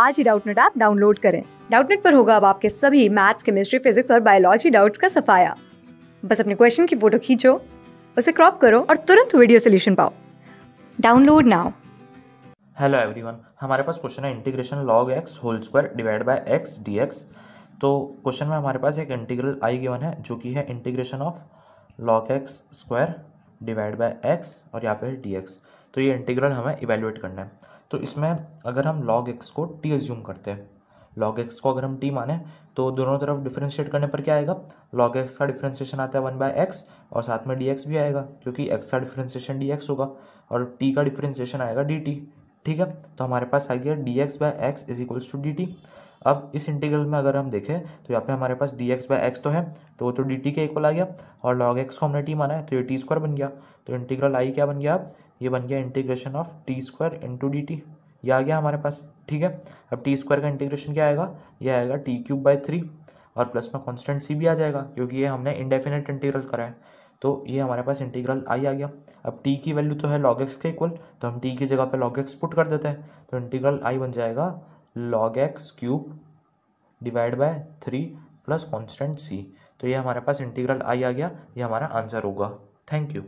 आज ही Doubtnut app download करें डाउटनेट पर होगा अब आपके सभी मैथ्स केमिस्ट्री फिजिक्स और बायोलॉजी डाउट्स का सफाया बस अपने क्वेश्चन की फोटो खींचो उसे क्रॉप करो और तुरंत वीडियो सोल्यूशन पाओ डाउनलोड नाउ हेलो एवरीवन हमारे पास क्वेश्चन है integration log x whole square divide by x d x तो क्वेश्चन में हमारे पास एक इंटीग्रल आई गिवन है जो कि है integration of log x square divide by x और यहाँ पे है डी एक्स तो ये इंटीग्रल हमें इवेलुएट करना है तो इसमें अगर हम लॉग एक्स को टी एज्यूम करते हैं लॉग एक्स को अगर हम टी माने तो दोनों तरफ डिफ्रेंशिएट करने पर क्या आएगा लॉग एक्स का डिफ्रेंशिएशन आता है वन बाय एक्स और साथ में डी एक्स भी आएगा क्योंकि एक्स का डिफ्रेंशिएशन डी एक्स होगा और टी का डिफ्रेंशिएशन आएगा डी टी ठीक है तो हमारे पास आ गया d x by x is equals to d t अब इस इंटीग्रल में अगर हम देखें तो यहाँ पे हमारे पास डी एक्स बाई एक्स तो है तो वो तो डी टी के इक्वल आ गया और लॉग एक्स को हमने टी माना है तो ये टी स्क्वायर बन गया तो इंटीग्रल आई क्या बन गया अब ये बन गया integration of t square into d t ये आ गया हमारे पास ठीक है अब टी स्क्वायर का इंटीग्रेशन क्या आएगा ये आएगा टी क्यूब बाई थ्री और प्लस में कॉन्स्टेंट सी भी आ जाएगा क्योंकि ये हमने इंडेफिनेट इंटीग्रल करा है तो ये हमारे पास इंटीग्रल आई आ गया अब टी की वैल्यू तो है लॉग एक्स के इक्वल तो हम टी की जगह पे लॉग एक्स पुट कर देते हैं तो इंटीग्रल आई बन जाएगा log x cube divide by three plus constant c तो ये हमारे पास इंटीग्रल आई आ गया ये हमारा आंसर होगा थैंक यू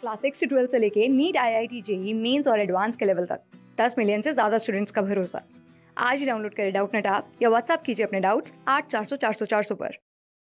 क्लास सिक्स से ट्वेल्थ से लेके NEET I I T JEE mains और एडवांस के लेवल तक दस मिलियन से ज़्यादा स्टूडेंट्स का भरोसा आज ही डाउनलोड करें डाउट नेट आप या व्हाट्सअप कीजिए अपने डाउट्स आठ चार सौ चार सौ चार सौ पर